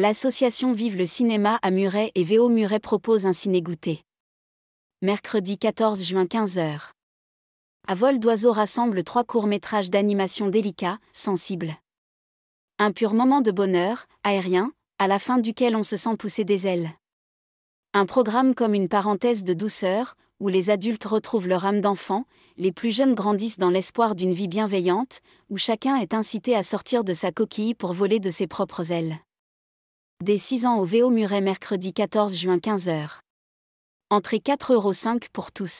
L'association Vive le cinéma à Muret et VO Muret propose un ciné goûté. Mercredi 14 juin 15h. À vol d'oiseau rassemble trois courts-métrages d'animation délicats, sensibles. Un pur moment de bonheur, aérien, à la fin duquel on se sent pousser des ailes. Un programme comme une parenthèse de douceur, où les adultes retrouvent leur âme d'enfant, les plus jeunes grandissent dans l'espoir d'une vie bienveillante, où chacun est incité à sortir de sa coquille pour voler de ses propres ailes des 6 ans au VO Muret mercredi 14 juin 15h. Entrée 4,5€ pour tous.